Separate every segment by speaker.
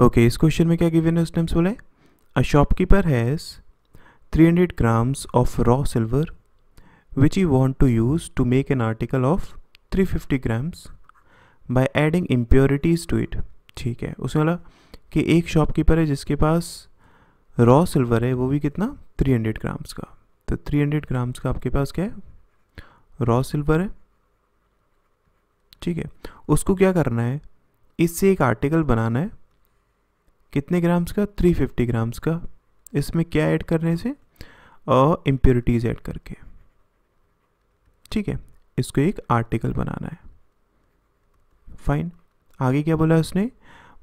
Speaker 1: Okay इस question में क्या गिवन है उस हमसे बोला a shopkeeper has 300 grams of raw silver which he want to use to make an article of 350 grams by adding impurities to it ठीक है उसने बोला कि एक शॉपकीपर है जिसके पास रॉ सिल्वर है वो भी कितना 300 ग्राम्स का तो 300 ग्राम्स का आपके पास क्या है रॉ सिल्वर है ठीक है उसको क्या करना है इससे एक आर्टिकल बनाना है कितने ग्राम्स का 350 ग्राम्स का इसमें क्या ऐड करने से इम्प्योरिटीज़ ऐड करके ठीक है इसको एक आर्टिकल बनाना है फाइन आगे क्या बोला उसने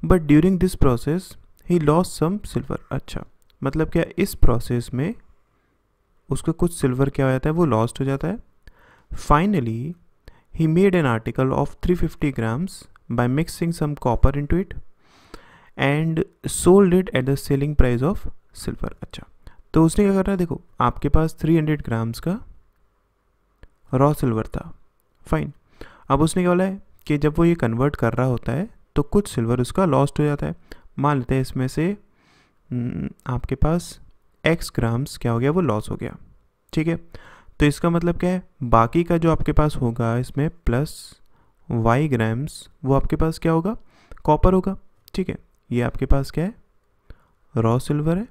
Speaker 1: but during this process he loss some silver अच्छा मतलब क्या इस प्रोसेस में उसका कुछ सिल्वर क्या हो जाता है वो लॉस्ट हो जाता है finally he made an article of 350 grams mixing some copper into it and sold it at the selling price of silver अच्छा तो उसने क्या कर रहा है देखो आपके पास 300 ग्राम्स का रॉ सिल्वर था फाइन अब उसने क्या बोला है कि जब वो ये कन्वर्ट कर रहा होता है तो कुछ सिल्वर उसका लॉस्ट हो जाता है मान लेते हैं इसमें से हम्म, आपके पास एक्स ग्राम्स क्या हो गया वो लॉस हो गया ठीक है तो इसका मतलब क्या है बाकी का जो आपके पास होगा इसमें प्लस वाई ग्राम्स वो आपके पास क्या होगा कॉपर होगा ठीक है ये आपके पास क्या है रॉ सिल्वर है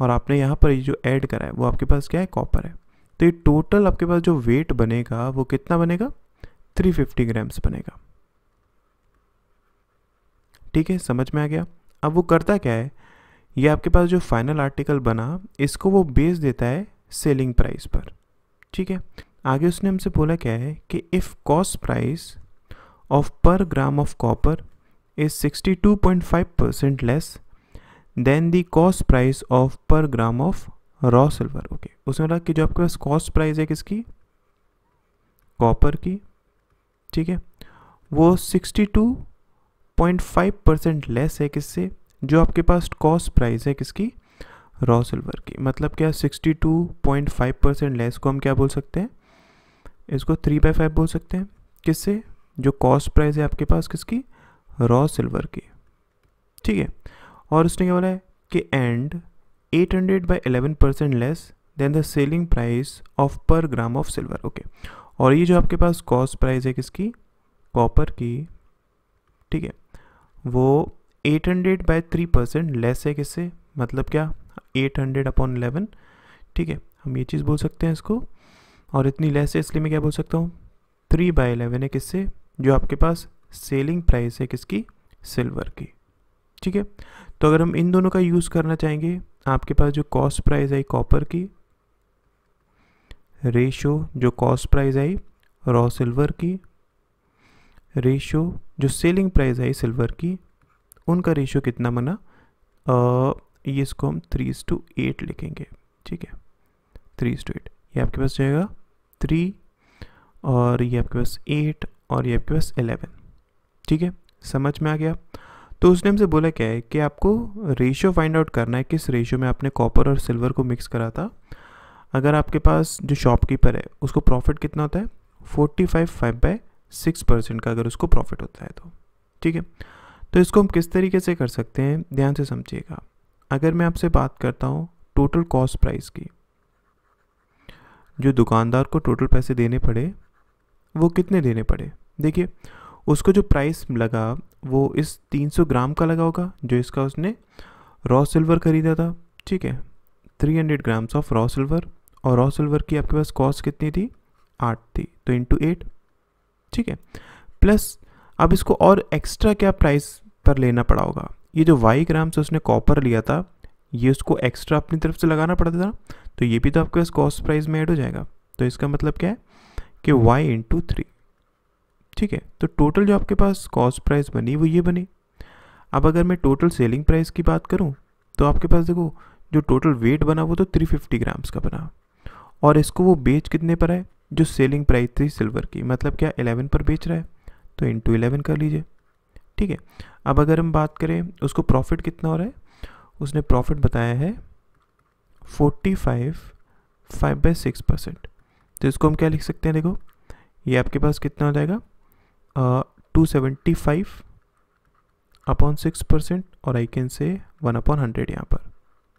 Speaker 1: और आपने यहाँ पर ये जो ऐड करा है वो आपके पास क्या है कॉपर है तो ये टोटल आपके पास जो वेट बनेगा वो कितना बनेगा 350 ग्राम्स बनेगा ठीक है समझ में आ गया अब वो करता क्या है ये आपके पास जो फाइनल आर्टिकल बना इसको वो बेच देता है सेलिंग प्राइस पर ठीक है आगे उसने हमसे बोला क्या है कि if cost price of per gram of copper is 62.5% less than the cost price of per gram of raw silver Okay, उसमें लगा कि जो आपके पास कॉस्ट price है किसकी copper की ठीक है वो 62.5 परसेंट लेस है किससे जो आपके पास कॉस्ट price है किसकी रॉ सिल्वर की मतलब क्या 62.5 परसेंट लेस को हम क्या बोल सकते हैं इसको थ्री बाई फाइव बोल सकते हैं किससे जो कॉस्ट प्राइस है आपके पास किसकी रॉ सिल्वर की ठीक है और उसने क्या बोला है कि and 800 hundred by eleven percent less than the selling price of per gram of silver okay और ये जो आपके पास कॉस्ट प्राइस है किसकी कॉपर की ठीक है वो 800 hundred by three percent less है किससे मतलब क्या 800 हंड्रेड अपॉन एलेवन ठीक है हम ये चीज़ बोल सकते हैं इसको और इतनी लेस है इसलिए मैं क्या बोल सकता हूँ थ्री बाई एलेवन है किससे जो आपके पास सेलिंग प्राइस है किसकी सिल्वर की ठीक है तो अगर हम इन दोनों का यूज़ करना चाहेंगे आपके पास जो कॉस्ट प्राइस आई कॉपर की रेशो जो cost price I raw silver की रेशो जो सेलिंग प्राइस आई सिल्वर की उनका रेशो कितना बना ये इसको हम थ्री टू एट लिखेंगे ठीक है थ्री टू एट ये आपके पास जाएगा थ्री और ये आपके पास एट और ये आपके पास एलेवन ठीक है समझ में आ गया तो उसने हमसे बोला क्या है कि आपको रेशियो फाइंड आउट करना है किस रेशियो में आपने कॉपर और सिल्वर को मिक्स करा था अगर आपके पास जो शॉपकीपर है उसको प्रॉफिट कितना होता है forty five five by six percent का अगर उसको प्रॉफिट होता है तो ठीक है तो इसको हम किस तरीके से कर सकते हैं ध्यान से समझिएगा अगर मैं आपसे बात करता हूँ टोटल कॉस्ट प्राइस की जो दुकानदार को टोटल पैसे देने पड़े वो कितने देने पड़े देखिए उसको जो प्राइस लगा वो इस 300 ग्राम का लगा होगा जो इसका उसने रॉ सिल्वर ख़रीदा था ठीक है 300 ग्राम्स ऑफ रॉ सिल्वर और रॉ सिल्वर की आपके पास कॉस्ट कितनी थी आठ थी तो इंटू एट ठीक है प्लस अब इसको और एक्स्ट्रा क्या प्राइस पर लेना पड़ा होगा ये जो वाई ग्राम्स उसने कॉपर लिया था ये उसको एक्स्ट्रा अपनी तरफ से लगाना पड़ता था तो ये भी तो आपके पास कॉस्ट प्राइस में ऐड हो जाएगा तो इसका मतलब क्या है कि वाई इंटू थ्री ठीक है तो टोटल जो आपके पास कॉस्ट प्राइस बनी वो ये बनी अब अगर मैं टोटल सेलिंग प्राइस की बात करूँ तो आपके पास देखो जो टोटल वेट बना वो तो 350 ग्राम्स का बना और इसको वो बेच कितने पर है जो सेलिंग प्राइस थी सिल्वर की मतलब क्या 11 पर बेच रहा है तो इंटू एलेवन कर लीजिए ठीक है अब अगर हम बात करें उसको प्रॉफिट कितना हो रहा है उसने प्रॉफिट बताया है forty five five by six percent तो इसको हम क्या लिख सकते हैं देखो ये आपके पास कितना हो जाएगा two seventy five upon six percent और I can say one upon hundred यहाँ पर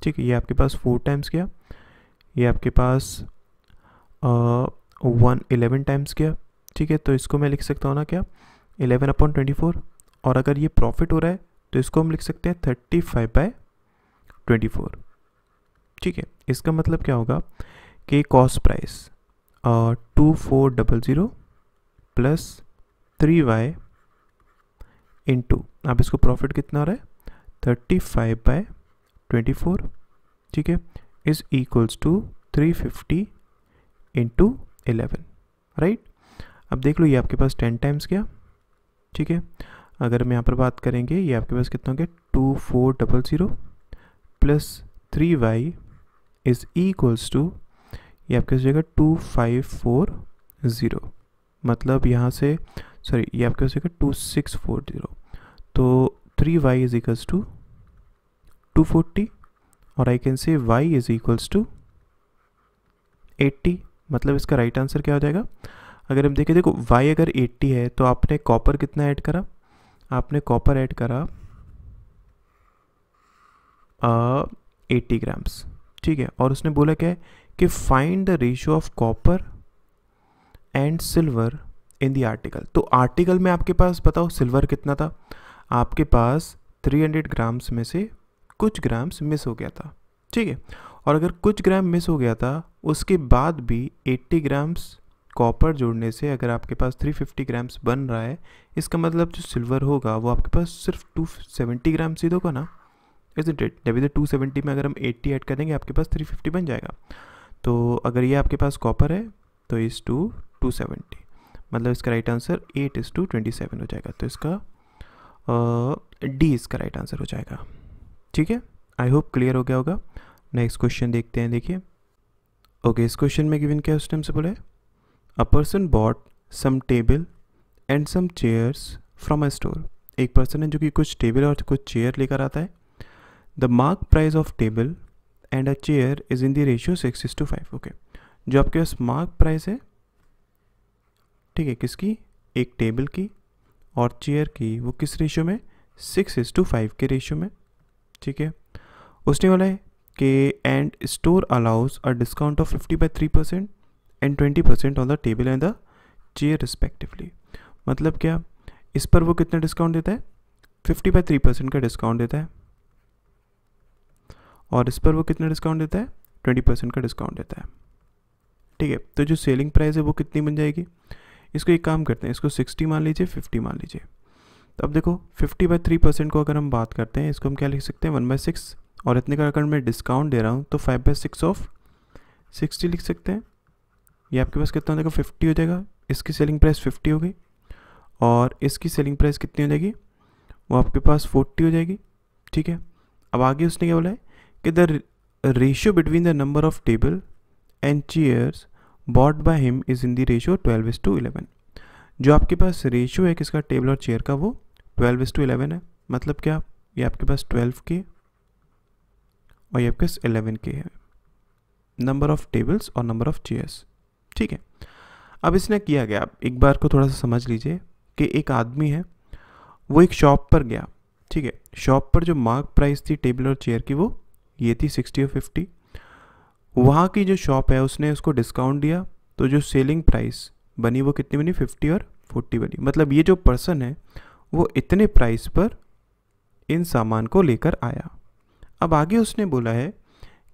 Speaker 1: ठीक है ये आपके पास फोर टाइम्स गया ये आपके पास वन इलेवन टाइम्स गया ठीक है तो इसको मैं लिख सकता हूँ ना क्या एलेवन अपॉन ट्वेंटी फोर और अगर ये प्रॉफिट हो रहा है तो इसको हम लिख सकते हैं thirty five by twenty four ठीक है इसका मतलब क्या होगा कि cost price two four double zero plus three Y into अब इसको प्रॉफिट कितना रहा है thirty five by twenty four ठीक है is equals to three fifty into eleven right अब देख लो ये आपके पास टेन टाइम्स गया ठीक है अगर हम यहाँ पर बात करेंगे ये आपके पास कितना हो गया two four double zero plus three Y is equals to ये आपके पास जाएगा टू फाइव फोर ज़ीरो मतलब यहाँ से सॉरी ये आपके पास सकेगा टू सिक्स फोर ज़ीरो तो three Y is equals to two forty और I can say Y is equals to eighty मतलब इसका राइट right आंसर क्या हो जाएगा अगर हम देखें देखो वाई अगर एट्टी है तो आपने कॉपर कितना ऐड करा आपने कॉपर ऐड करा एट्टी uh, ग्राम्स ठीक है और उसने बोला क्या है कि find the ratio of copper and silver in the article तो आर्टिकल में आपके पास बताओ सिल्वर कितना था आपके पास 300 ग्राम्स में से कुछ ग्राम्स मिस हो गया था ठीक है और अगर कुछ ग्राम मिस हो गया था उसके बाद भी 80 ग्राम्स कॉपर जोड़ने से अगर आपके पास 350 ग्राम्स बन रहा है इसका मतलब जो सिल्वर होगा वो आपके पास सिर्फ 270 ग्राम ही तो होगा ना इज इट जब टू सेवेंटी में अगर हम 80 ऐड करेंगे आपके पास 350 बन जाएगा तो अगर ये आपके पास कॉपर है तो इज़ टू टू सेवेंटी मतलब इसका right answer eight is to twenty seven हो जाएगा तो इसका डी इसका राइट आंसर हो जाएगा ठीक है आई होप क्लियर हो गया होगा नेक्स्ट क्वेश्चन देखते हैं देखिए ओके okay, इस क्वेश्चन में गिविन क्या उस टाइम से बोले a person bought some table and some chairs from a store एक पर्सन है जो कि कुछ टेबल और कुछ चेयर लेकर आता है the mark price of table and a chair is in the ratio six is to five okay जो आपके पास मार्क प्राइस है ठीक है किसकी एक टेबल की और चेयर की वो किस रेशो में सिक्स इज टू फाइव के रेशो में ठीक है उसने बोला है कि and store allows a discount of fifty by three percent and twenty percent on the table and the chair respectively मतलब क्या इस पर वो कितना डिस्काउंट देता है फिफ्टी बाई थ्री परसेंट का डिस्काउंट देता है और इस पर वो कितना डिस्काउंट देता है ट्वेंटी परसेंट का डिस्काउंट देता है ठीक है तो जो सेलिंग प्राइस है वो कितनी बन जाएगी इसको एक काम करते हैं इसको सिक्सटी मान लीजिए फिफ्टी मान लीजिए तो अब देखो फिफ्टी बाई थ्री परसेंट को अगर हम बात करते हैं इसको हम क्या लिख सकते हैं वन बाई सिक्स और इतने का अगर मैं डिस्काउंट दे रहा हूँ तो five by six of sixty लिख सकते हैं ये आपके पास कितना हो जाएगा फिफ्टी हो जाएगा इसकी सेलिंग प्राइस फिफ्टी होगी और इसकी सेलिंग प्राइस कितनी हो जाएगी वो आपके पास फोर्टी हो जाएगी ठीक है अब आगे उसने क्या बोला है कि the ratio between the number of table and chairs bought by him is in the ratio twelve is to eleven जो आपके पास रेशियो है किसका टेबल और चेयर का वो ट्वेल्व इज़ टू इलेवन है मतलब क्या ये आपके पास ट्वेल्व के और ये आपके पास एलेवन के है नंबर ऑफ़ टेबल्स और नंबर ऑफ़ चेयर्स ठीक है अब इसने किया गया आप एक बार को थोड़ा सा समझ लीजिए कि एक आदमी है वो एक शॉप पर गया ठीक है शॉप पर जो मार्क प्राइस थी टेबल और चेयर की वो ये थी सिक्सटी और फिफ्टी वहाँ की जो शॉप है उसने उसको डिस्काउंट दिया तो जो सेलिंग प्राइस बनी वो कितनी बनी फिफ्टी और फोर्टी बनी मतलब ये जो पर्सन है वो इतने प्राइस पर इन सामान को लेकर आया अब आगे उसने बोला है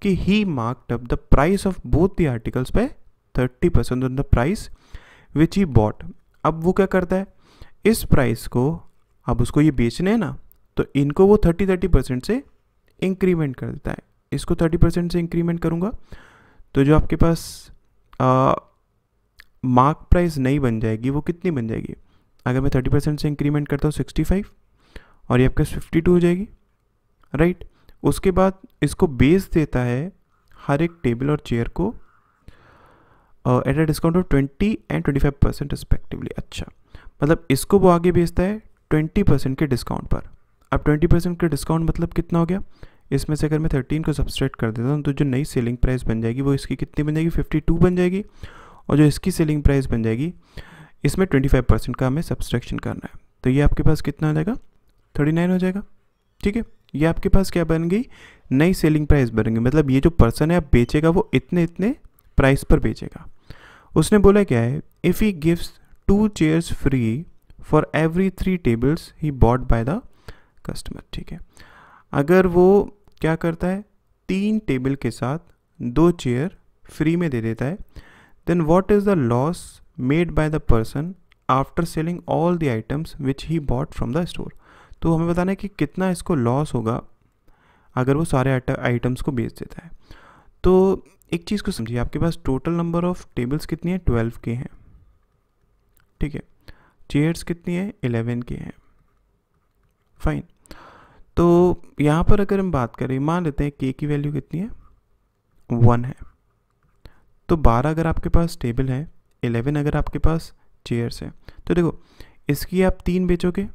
Speaker 1: कि he marked up the price of both the articles पे thirty percent on the price which he bought अब वो क्या करता है इस प्राइस को अब उसको ये बेचने हैं ना तो इनको वो थर्टी थर्टी परसेंट से इंक्रीमेंट कर देता है इसको थर्टी परसेंट से इंक्रीमेंट करूँगा तो जो आपके पास मार्क प्राइस नहीं बन जाएगी वो कितनी बन जाएगी अगर मैं थर्टी परसेंट से इंक्रीमेंट करता हूँ सिक्सटी फाइव और ये आपके फिफ्टी टू हो जाएगी राइट उसके बाद इसको बेस देता है हर एक टेबल और चेयर को at a discount of twenty and twenty five percent respectively अच्छा मतलब इसको वो आगे बेचता है ट्वेंटी परसेंट के डिस्काउंट पर अब ट्वेंटी परसेंट का डिस्काउंट मतलब कितना हो गया इसमें से अगर मैं थर्टीन को सब्सट्रैक्ट कर देता हूँ तो जो नई सेलिंग प्राइस बन जाएगी वो इसकी कितनी बन जाएगी फिफ्टी टू बन जाएगी और जो इसकी सेलिंग प्राइस बन जाएगी इसमें ट्वेंटी फाइव परसेंट का हमें सब्सट्रैक्शन करना है तो ये आपके पास कितना हो जाएगा थर्टी नाइन हो जाएगा ठीक है ये आपके पास क्या बन गई नई सेलिंग प्राइस बन गई मतलब ये जो पर्सन है आप बेचेगा वो इतने इतने प्राइस पर बेचेगा उसने बोला क्या है if he gives two chairs free for every three tables he bought by the customer ठीक है अगर वो क्या करता है तीन टेबल के साथ दो चेयर फ्री में दे देता है then what is the loss made by the person after selling all the items which he bought from the store तो हमें बताना है कि कितना इसको लॉस होगा अगर वो सारे आइटम्स को बेच देता है तो एक चीज़ को समझिए आपके पास टोटल नंबर ऑफ टेबल्स कितनी है ट्वेल्व के हैं ठीक है चेयर्स कितनी है इलेवन के हैं फाइन तो यहाँ पर अगर हम बात करें मान लेते हैं के की वैल्यू कितनी है वन है तो बारह अगर आपके पास टेबल है एलेवन अगर आपके पास चेयर्स है तो देखो इसकी आप तीन बेचोगे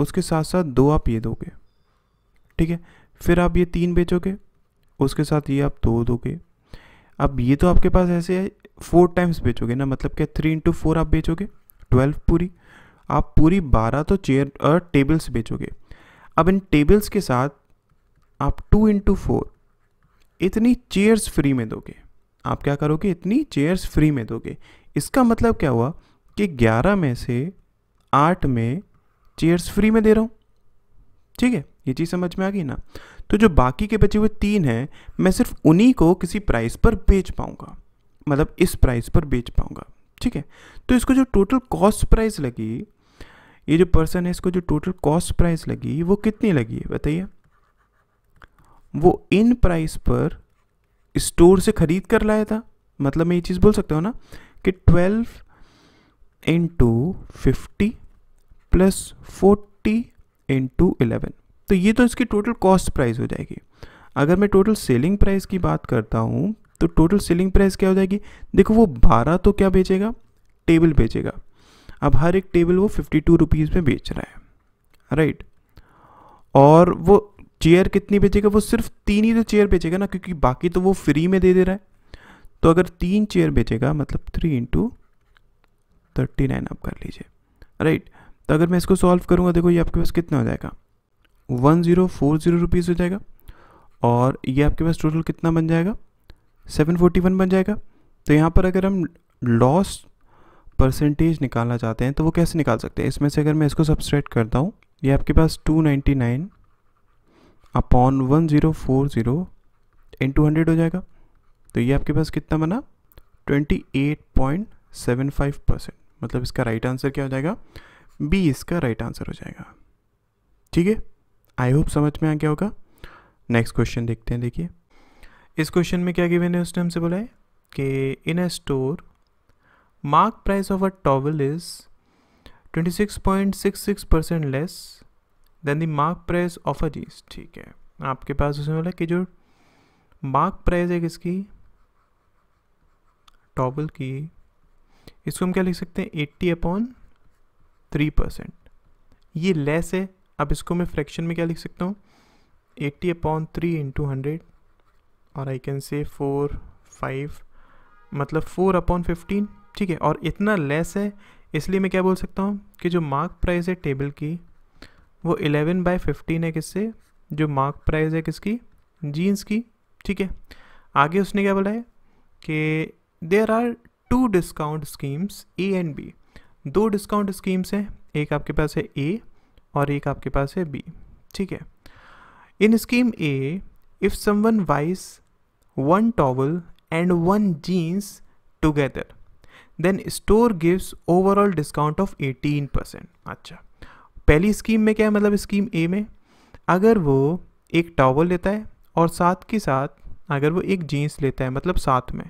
Speaker 1: उसके साथ साथ दो आप ये दोगे ठीक है फिर आप ये तीन बेचोगे उसके साथ ये आप दो दोगे अब ये तो आपके पास ऐसे है फोर टाइम्स बेचोगे ना मतलब क्या थ्री इंटू फोर आप बेचोगे ट्वेल्व पूरी आप पूरी बारह तो चेयर और टेबल्स बेचोगे अब इन टेबल्स के साथ आप टू इंटू फोर इतनी चेयर्स फ्री में दोगे आप क्या करोगे इतनी चेयर्स फ्री में दोगे इसका मतलब क्या हुआ कि ग्यारह में से आठ में चेयर्स फ्री में दे रहा हूँ ठीक है ये चीज़ समझ में आ गई ना तो जो बाकी के बचे हुए तीन हैं मैं सिर्फ उन्हीं को किसी प्राइस पर बेच पाऊँगा मतलब इस प्राइस पर बेच पाऊँगा ठीक है तो इसको जो टोटल कॉस्ट प्राइस लगी ये जो पर्सन है इसको जो टोटल कॉस्ट प्राइस लगी वो कितनी लगी है बताइए वो इन प्राइस पर स्टोर से ख़रीद कर लाया था मतलब मैं ये चीज़ बोल सकता हूँ ना कि twelve into fifty plus forty into eleven तो ये तो इसकी टोटल कॉस्ट प्राइस हो जाएगी अगर मैं टोटल सेलिंग प्राइस की बात करता हूँ तो टोटल सेलिंग प्राइस क्या हो जाएगी देखो वो बारह तो क्या बेचेगा टेबल बेचेगा अब हर एक टेबल वो फिफ्टी टू रुपीज़ में बेच रहा है राइट और वो चेयर कितनी बेचेगा वो सिर्फ तीन ही तो चेयर बेचेगा ना क्योंकि बाकी तो वो फ्री में दे दे रहा है तो अगर तीन चेयर बेचेगा मतलब थ्री इंटू थर्टी नाइन आप कर लीजिए राइट तो अगर मैं इसको सॉल्व करूँगा देखो ये आपके पास कितना हो जाएगा one zero four zero rupees हो जाएगा और ये आपके पास टोटल कितना बन जाएगा सेवन फोर्टी वन बन जाएगा तो यहाँ पर अगर हम लॉस परसेंटेज निकालना चाहते हैं तो वो कैसे निकाल सकते हैं इसमें से अगर मैं इसको सब्सट्रैक्ट करता हूँ ये आपके पास 299 अपॉन 1040 इन टू हंड्रेड हो जाएगा तो ये आपके पास कितना बना 28.75 परसेंट मतलब इसका राइट आंसर क्या हो जाएगा बी इसका राइट आंसर हो जाएगा ठीक है आई होप समझ में आ गया होगा नेक्स्ट क्वेश्चन देखते हैं देखिए इस क्वेश्चन में क्या मैंने उस टाइम से बोला है कि in a store mark price of a towel is 26.66 percent less than the mark price of a jeans ठीक है आपके पास उसमें बोला कि जो मार्क प्राइस है किसकी टॉबल की इसको हम क्या लिख सकते हैं 80 अपॉन थ्री परसेंट ये लेस है अब इसको मैं फ्रैक्शन में क्या लिख सकता हूँ 80 अपॉन थ्री इंटू हंड्रेड और I can say four five मतलब फोर अपॉन फिफ्टीन ठीक है और इतना लेस है इसलिए मैं क्या बोल सकता हूँ कि जो मार्क प्राइस है टेबल की वो इलेवन बाई फिफ्टीन है किससे जो मार्क प्राइस है किसकी जीन्स की ठीक है आगे उसने क्या बोला है कि there are two discount schemes A and B दो डिस्काउंट स्कीम्स हैं एक आपके पास है ए और एक आपके पास है बी ठीक है in scheme A if someone buys one towel and one jeans together then store gives overall discount of 18 percent अच्छा पहली स्कीम में क्या है मतलब स्कीम ए में अगर वो एक टॉवल लेता है और साथ के साथ अगर वो एक जीन्स लेता है मतलब साथ में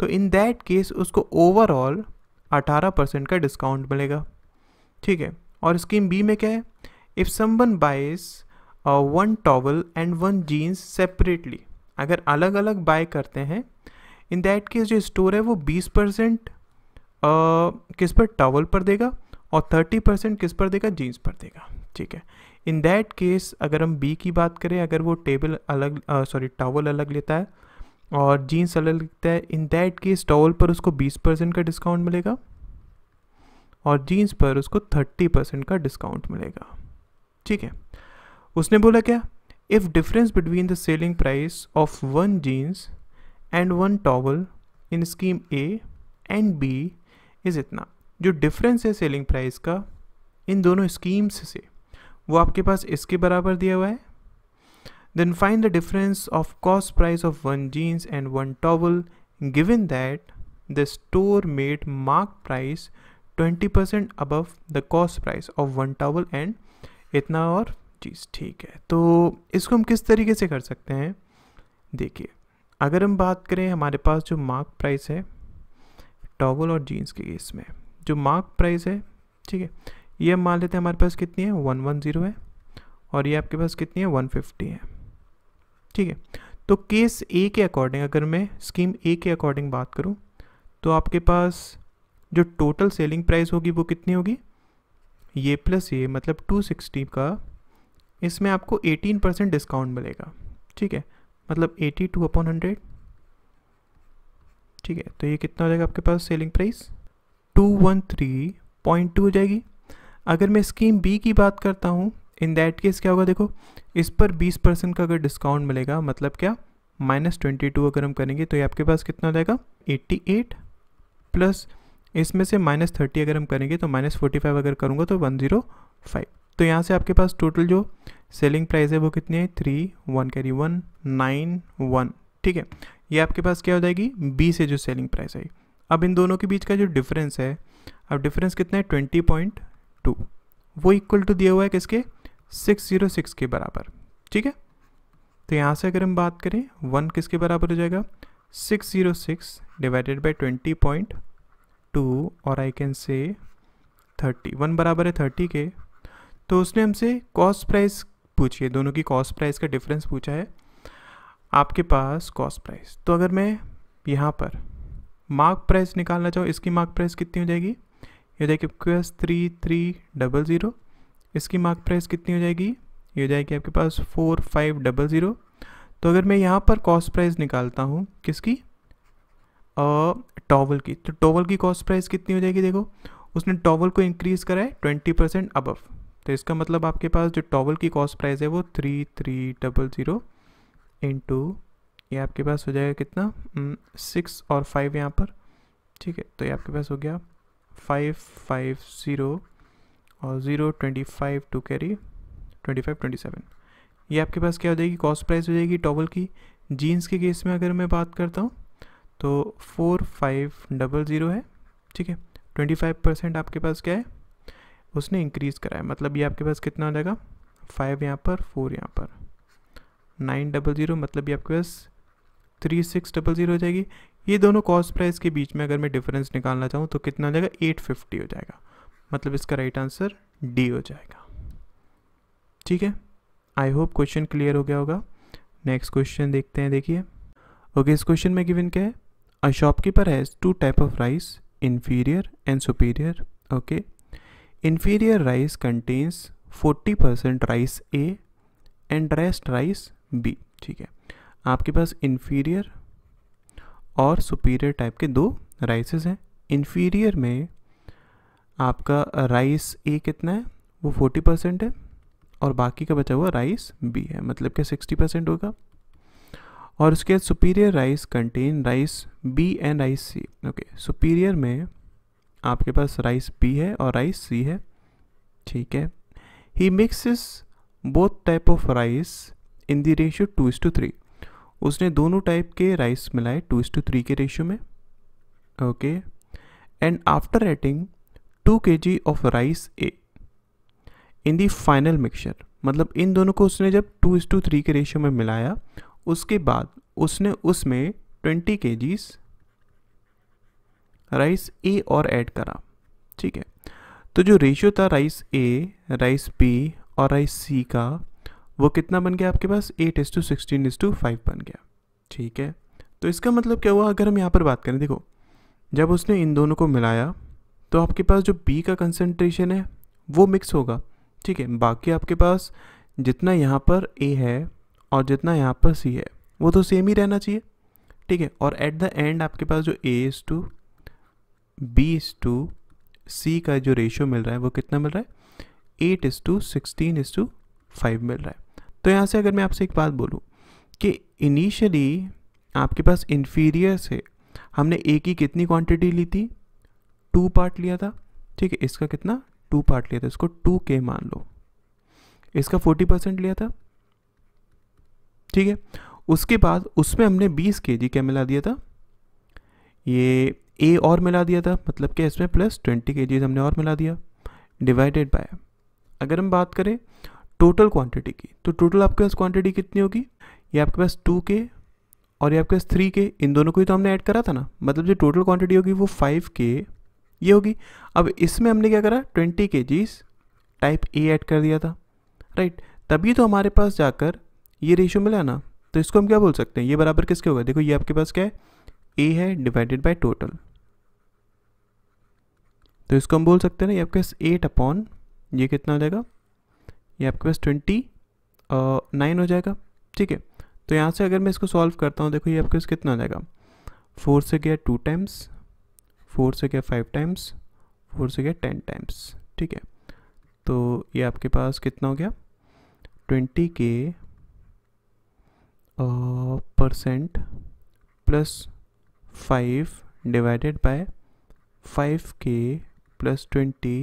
Speaker 1: तो इन दैट केस उसको ओवरऑल 18 परसेंट का डिस्काउंट मिलेगा ठीक है और स्कीम बी में क्या है if someone buys one towel and one jeans separately अगर अलग अलग बाय करते हैं इन दैट केस जो स्टोर है वो 20 परसेंट किस पर टॉवल पर देगा और थर्टी परसेंट किस पर देगा जीन्स पर देगा ठीक है इन दैट केस अगर हम बी की बात करें अगर वो टेबल अलग सॉरी टॉवल अलग लेता है और जीन्स अलग लेता है इन दैट केस टॉवल पर उसको बीस परसेंट का डिस्काउंट मिलेगा और जीन्स पर उसको थर्टी परसेंट का डिस्काउंट मिलेगा ठीक है उसने बोला क्या if difference between the selling price of one jeans and one towel in scheme A and B is इतना जो डिफरेंस है सेलिंग प्राइस का इन दोनों स्कीम्स से वो आपके पास इसके बराबर दिया हुआ है then find the difference of cost price of one jeans and one towel given that the store made mark price twenty percent above the cost price of one towel and इतना और चीज़ ठीक है तो इसको हम किस तरीके से कर सकते हैं देखिए अगर हम बात करें हमारे पास जो मार्क प्राइस है टॉवल और जीन्स के केस में जो मार्क प्राइस है ठीक है ये हम मान लेते हैं हमारे पास कितनी है वन वन ज़ीरो है और ये आपके पास कितनी है वन फिफ्टी है ठीक है तो केस ए के अकॉर्डिंग अगर मैं स्कीम ए के अकॉर्डिंग बात करूँ तो आपके पास जो टोटल सेलिंग प्राइस होगी वो कितनी होगी ये प्लस ये मतलब टू सिक्सटी का इसमें आपको एटीन परसेंट डिस्काउंट मिलेगा ठीक है मतलब एटी टू अपॉन हंड्रेड ठीक है तो ये कितना हो जाएगा आपके पास selling price two one three point two हो जाएगी अगर मैं स्कीम बी की बात करता हूँ इन दैट केस क्या होगा देखो इस पर बीस परसेंट का अगर डिस्काउंट मिलेगा मतलब क्या माइनस ट्वेंटी टू अगर हम करेंगे तो ये आपके पास कितना हो जाएगा एट्टी एट प्लस इसमें से माइनस थर्टी अगर हम करेंगे तो माइनस फोर्टी फाइव अगर करूँगा तो वन ज़ीरो फाइव तो यहाँ से आपके पास टोटल जो सेलिंग प्राइस है वो कितनी है three one carry one nine one ठीक है ये आपके पास क्या हो जाएगी बी से जो सेलिंग प्राइस आई अब इन दोनों के बीच का जो डिफरेंस है अब डिफरेंस कितना है ट्वेंटी पॉइंट टू वो इक्वल टू दिया हुआ है किसके सिक्स जीरो सिक्स के बराबर ठीक है तो यहाँ से अगर हम बात करें वन किसके बराबर हो जाएगा six zero six divided by twenty point two और I can say thirty one बराबर है थर्टी के तो उसने हमसे कॉस्ट प्राइस पूछिए दोनों की कॉस्ट प्राइस का डिफरेंस पूछा है आपके पास कॉस्ट प्राइस तो अगर मैं यहाँ पर मार्क प्राइस निकालना चाहूँ इसकी मार्क प्राइस कितनी हो जाएगी ये जाएगी आपके पास थ्री थ्री डबल ज़ीरो इसकी मार्क प्राइस कितनी हो जाएगी ये हो जाएगी आपके पास फोर फाइव डबल ज़ीरो तो अगर मैं यहाँ पर कॉस्ट प्राइस निकालता हूँ किसकी टॉवल की तो टॉवल की कॉस्ट प्राइस कितनी हो जाएगी देखो उसने टॉवल को इंक्रीज़ करा है ट्वेंटी परसेंट अबव तो इसका मतलब आपके पास जो टॉवल की कॉस्ट प्राइस है वो three three double zero into ये आपके पास हो जाएगा कितना सिक्स और फाइव यहाँ पर ठीक है तो ये आपके पास हो गया फाइव फाइव ज़ीरो और zero twenty five two carry twenty five twenty seven ये आपके पास क्या हो जाएगी कॉस्ट प्राइस हो जाएगी टॉवल की जीन्स के केस में अगर मैं बात करता हूँ तो फोर फाइव डबल ज़ीरो है ठीक है ट्वेंटी फाइव परसेंट आपके पास क्या है उसने इंक्रीज़ करा है मतलब ये आपके पास कितना हो जाएगा फाइव यहाँ पर फोर यहाँ पर नाइन डबल ज़ीरो मतलब ये आपके पास थ्री सिक्स डबल ज़ीरो हो जाएगी ये दोनों कॉस्ट प्राइस के बीच में अगर मैं डिफरेंस निकालना चाहूँ तो कितना हो जाएगा एट फिफ्टी हो जाएगा मतलब इसका राइट आंसर डी हो जाएगा ठीक है आई होप क्वेश्चन क्लियर हो गया होगा नेक्स्ट क्वेश्चन देखते हैं देखिए ओके इस क्वेश्चन में गिवन क्या है a shopkeeper has two type of rice inferior and superior okay inferior rice contains forty percent rice A and rest rice B ठीक है आपके पास इन्फीरियर और सुपीरियर टाइप के दो राइसेस हैं इन्फीरियर में आपका राइस ए कितना है वो फोर्टी परसेंट है और बाकी का बचा हुआ राइस बी है मतलब कि सिक्सटी परसेंट होगा और उसके बाद superior rice contain rice B and rice C okay superior में आपके पास राइस बी है और राइस सी है ठीक है he mixes both type of rice in the ratio two is to three उसने दोनों टाइप के राइस मिलाए टू इस टू थ्री के रेशियो में okay and after adding two K G of rice A in the final mixture मतलब इन दोनों को उसने जब टू इस टू थ्री के रेशियो में मिलाया उसके बाद उसने उसमें ट्वेंटी के जीज राइस ए और ऐड करा ठीक है तो जो रेशियो था राइस ए राइस बी और राइस सी का वो कितना बन गया आपके पास eight is to sixteen is to five बन गया ठीक है तो इसका मतलब क्या हुआ अगर हम यहाँ पर बात करें देखो जब उसने इन दोनों को मिलाया तो आपके पास जो बी का कंसनट्रेशन है वो मिक्स होगा ठीक है बाकी आपके पास जितना यहाँ पर ए है और जितना यहाँ पर सी है वो तो सेम ही रहना चाहिए ठीक है और एट द एंड आपके पास जो A is to B is to C का जो रेशियो मिल रहा है वो कितना मिल रहा है eight is to sixteen is to five मिल रहा है तो यहाँ से अगर मैं आपसे एक बात बोलूँ कि इनिशियली आपके पास इन्फीरियर से हमने ए की कितनी क्वांटिटी ली थी टू पार्ट लिया था ठीक है इसका कितना टू पार्ट लिया था इसको टू के मान लो इसका फोर्टी परसेंट लिया था ठीक है उसके बाद उसमें हमने बीस के जी क्या मिला दिया था ये ए और मिला दिया था मतलब कि इसमें प्लस ट्वेंटी के हमने और मिला दिया डिवाइडेड बाय अगर हम बात करें टोटल क्वांटिटी की तो टोटल आपके पास क्वांटिटी कितनी होगी ये आपके पास टू के और ये आपके पास थ्री के इन दोनों को ही तो हमने ऐड करा था ना मतलब जो टोटल क्वांटिटी होगी वो फाइव के ये होगी अब इसमें हमने क्या करा ट्वेंटी के जीज टाइप ए ऐड कर दिया था राइट तभी तो हमारे पास जाकर ये रेशियो मिला ना तो इसको हम क्या बोल सकते हैं ये बराबर किसके होगा देखो ये आपके पास क्या है ए है डिवाइडेड बाई टोटल तो इसको हम बोल सकते हैं ना ये आपके पास एट अपॉन ये कितना हो जाएगा ये आपके पास ट्वेंटी नाइन हो जाएगा ठीक है तो यहाँ से अगर मैं इसको सॉल्व करता हूँ देखो ये आपके पास कितना हो जाएगा फोर से गया टू टाइम्स फोर से गया फाइव टाइम्स फोर से गया टेन टाइम्स ठीक है तो ये आपके पास कितना हो गया twenty K percent plus five divided by five K plus twenty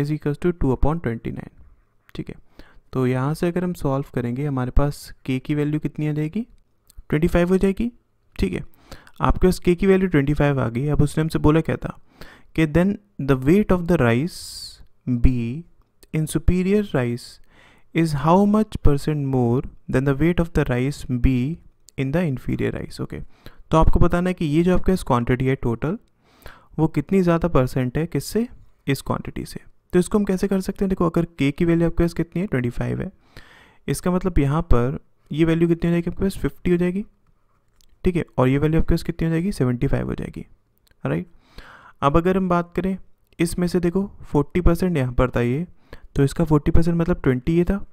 Speaker 1: is equals to two upon twenty nine ठीक है तो यहाँ से अगर हम सॉल्व करेंगे हमारे पास के की वैल्यू कितनी आ जाएगी ट्वेंटी फाइव हो जाएगी ठीक है आपके पास के की वैल्यू ट्वेंटी फाइव आ गई अब उसने हमसे बोला क्या था कि then the weight of the rice B in superior rice is how much percent more than the weight of the rice B in the inferior rice okay तो आपको बताना है कि ये जो आपके पास क्वान्टिटी है टोटल वो कितनी ज़्यादा परसेंट है किससे इस क्वांटिटी से तो इसको हम कैसे कर सकते हैं देखो अगर के की वैल्यू आपके पास कितनी है ट्वेंटी फाइव है इसका मतलब यहाँ पर ये वैल्यू कितनी हो जाएगी आपके पास फिफ्टी हो जाएगी ठीक है और ये वैल्यू आपके पास कितनी हो जाएगी सेवेंटी फाइव हो जाएगी राइट अब अगर हम बात करें इसमें से देखो फोर्टी परसेंट यहाँ पर था ये तो इसका फोर्टी परसेंट मतलब ट्वेंटी ये था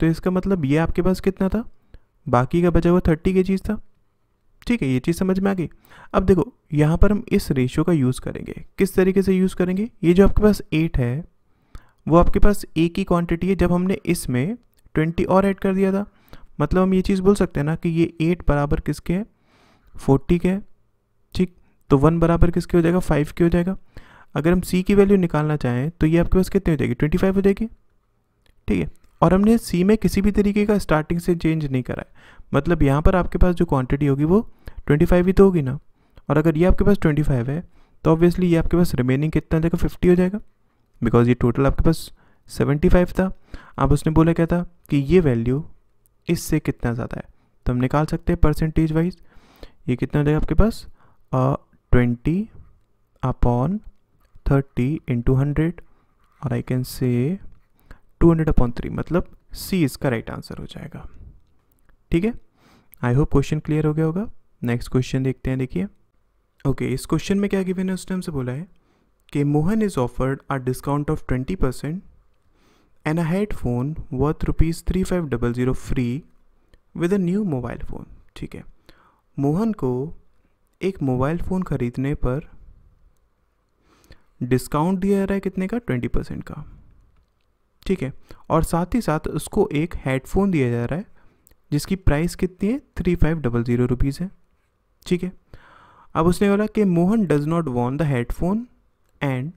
Speaker 1: तो इसका मतलब ये आपके पास कितना था बाकी का बचा हुआ थर्टी के चीज़ था ठीक है ये चीज़ समझ में आ गई अब देखो यहाँ पर हम इस रेशियो का यूज़ करेंगे किस तरीके से यूज़ करेंगे ये जो आपके पास एट है वो आपके पास एक ही क्वांटिटी है जब हमने इसमें ट्वेंटी और ऐड कर दिया था मतलब हम ये चीज़ बोल सकते हैं ना कि ये एट बराबर किसके है फोर्टी के है ठीक तो वन बराबर किसके हो जाएगा फाइव के हो जाएगा अगर हम सी की वैल्यू निकालना चाहें तो ये आपके पास कितनी हो जाएगी ट्वेंटी फाइव हो जाएगी ठीक है और हमने सी में किसी भी तरीके का स्टार्टिंग से चेंज नहीं करा है मतलब यहाँ पर आपके पास जो क्वांटिटी होगी वो 25 ही तो होगी ना और अगर ये आपके पास 25 है तो ऑब्वियसली ये आपके पास रिमेनिंग कितना जाएगा 50 हो जाएगा बिकॉज ये टोटल आपके पास 75 था अब उसने बोला क्या था कि ये वैल्यू इससे कितना ज़्यादा है तो हम निकाल सकते हैं परसेंटेज वाइज ये कितना हो जाएगा आपके पास twenty upon thirty into hundred और I can say two hundred upon three मतलब सी इसका राइट आंसर हो जाएगा ठीक है आई होप क्वेश्चन क्लियर हो गया होगा नेक्स्ट क्वेश्चन देखते हैं देखिए ओके okay, इस क्वेश्चन में क्या गिवन है उस टाइम से बोला है कि Mohan is offered a discount of twenty percent and a headphone worth rupees three five double zero free with a new mobile phone ठीक है मोहन को एक मोबाइल फ़ोन ख़रीदने पर डिस्काउंट दिया जा रहा है कितने का ट्वेंटी परसेंट का ठीक है और साथ ही साथ उसको एक हेडफोन दिया जा रहा है जिसकी प्राइस कितनी है three five double zero rupees है ठीक है अब उसने बोला कि Mohan does not want the headphone and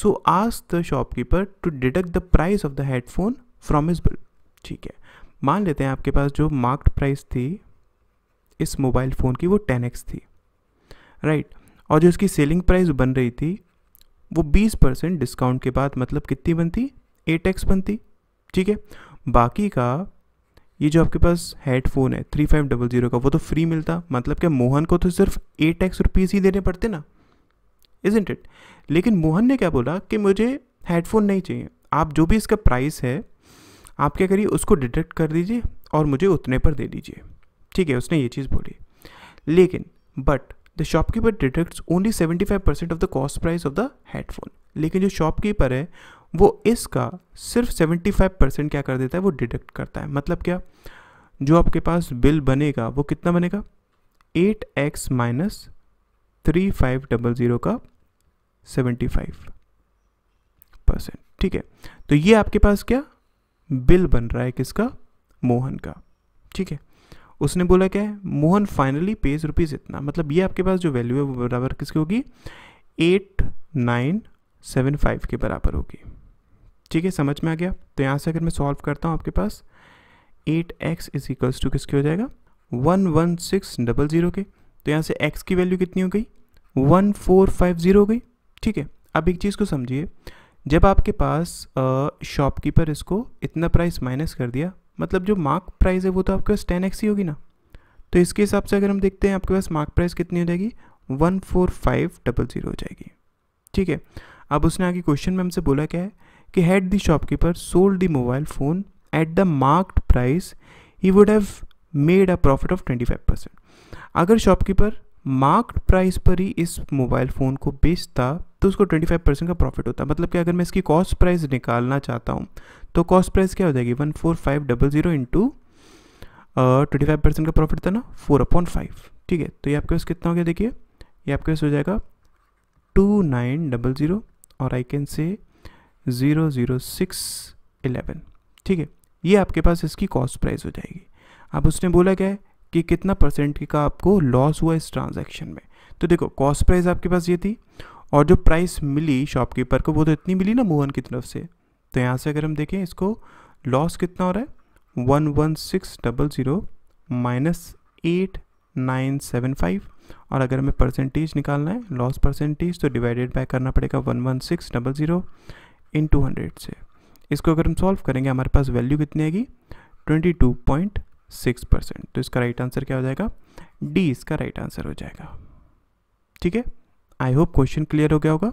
Speaker 1: so आज the shopkeeper to deduct the price of the headphone from his bill ठीक है मान लेते हैं आपके पास जो मार्क्ड प्राइस थी इस मोबाइल फ़ोन की वो टेन एक्स थी राइट right. और जो इसकी सेलिंग प्राइस बन रही थी वो बीस परसेंट डिस्काउंट के बाद मतलब कितनी बनती एट एक्स बनती ठीक है बाकी का ये जो आपके पास हेडफोन है थ्री फाइव डबल ज़ीरो का वो तो फ्री मिलता मतलब क्या मोहन को तो सिर्फ एट एक्स रुपीज़ ही देने पड़ते ना इज इंट इट लेकिन मोहन ने क्या बोला कि मुझे हेडफोन नहीं चाहिए आप जो भी इसका प्राइस है आप क्या करिए उसको डिटेक्ट कर दीजिए और मुझे उतने पर दे दीजिए ठीक है उसने ये चीज़ बोली लेकिन but the shopkeeper detects only seventy five percent of the cost price of the headphone लेकिन जो शॉपकीपर है वो इसका सिर्फ 75 परसेंट क्या कर देता है वो डिडक्ट करता है मतलब क्या जो आपके पास बिल बनेगा वो कितना बनेगा eight x minus three five double zero का सेवेंटी फाइव परसेंट ठीक है तो ये आपके पास क्या बिल बन रहा है किसका मोहन का ठीक है उसने बोला क्या है मोहन फाइनली पेज रुपीज़ इतना मतलब ये आपके पास जो वैल्यू है वो बराबर किसकी होगी एट नाइन सेवन फाइव के बराबर होगी ठीक है समझ में आ गया तो यहाँ से अगर मैं सॉल्व करता हूँ आपके पास eight x is equals to किसके हो जाएगा one one six double zero के तो यहाँ से एक्स की वैल्यू कितनी हो गई वन फोर फाइव ज़ीरो हो गई ठीक है अब एक चीज़ को समझिए जब आपके पास शॉपकीपर इसको इतना प्राइस माइनस कर दिया मतलब जो मार्क प्राइस है वो तो आपके पास टेन एक्स ही होगी ना तो इसके हिसाब से अगर हम देखते हैं आपके पास मार्क प्राइस कितनी हो जाएगी one four five double zero हो जाएगी ठीक है अब उसने आगे क्वेश्चन में हमसे बोला क्या है कि had the shopkeeper sold the mobile phone at the marked price he would have made a profit of 25%. अगर शॉपकीपर मार्क्ड प्राइस पर ही इस मोबाइल फ़ोन को बेचता तो उसको 25 परसेंट का प्रॉफिट होता मतलब कि अगर मैं इसकी कॉस्ट प्राइस निकालना चाहता हूँ तो कॉस्ट प्राइस क्या हो जाएगी one four five double zero into twenty five percent का प्रॉफिट था ना फोर अपॉन फाइव ठीक है तो ये आपके पास कितना हो गया देखिए ये आपके पास हो जाएगा टू नाइन डबल ज़ीरो और I can say zero zero six eleven ठीक है ये आपके पास इसकी कॉस्ट प्राइस हो जाएगी अब उसने बोला क्या है कि कितना परसेंट का आपको लॉस हुआ इस ट्रांजैक्शन में तो देखो कॉस्ट प्राइस आपके पास ये थी और जो प्राइस मिली शॉपकीपर को वो तो इतनी मिली ना मोहन की तरफ से तो यहाँ से अगर हम देखें इसको लॉस कितना हो रहा है one one six double zero minus eight nine seven five और अगर हमें परसेंटेज निकालना है लॉस परसेंटेज तो डिवाइडेड बाय करना पड़ेगा one one six double zero into hundred से इसको अगर हम सॉल्व करेंगे हमारे पास वैल्यू कितनी आएगी twenty two point six percent तो इसका राइट आंसर क्या हो जाएगा डी इसका राइट आंसर हो जाएगा ठीक है आई होप क्वेश्चन क्लियर हो गया होगा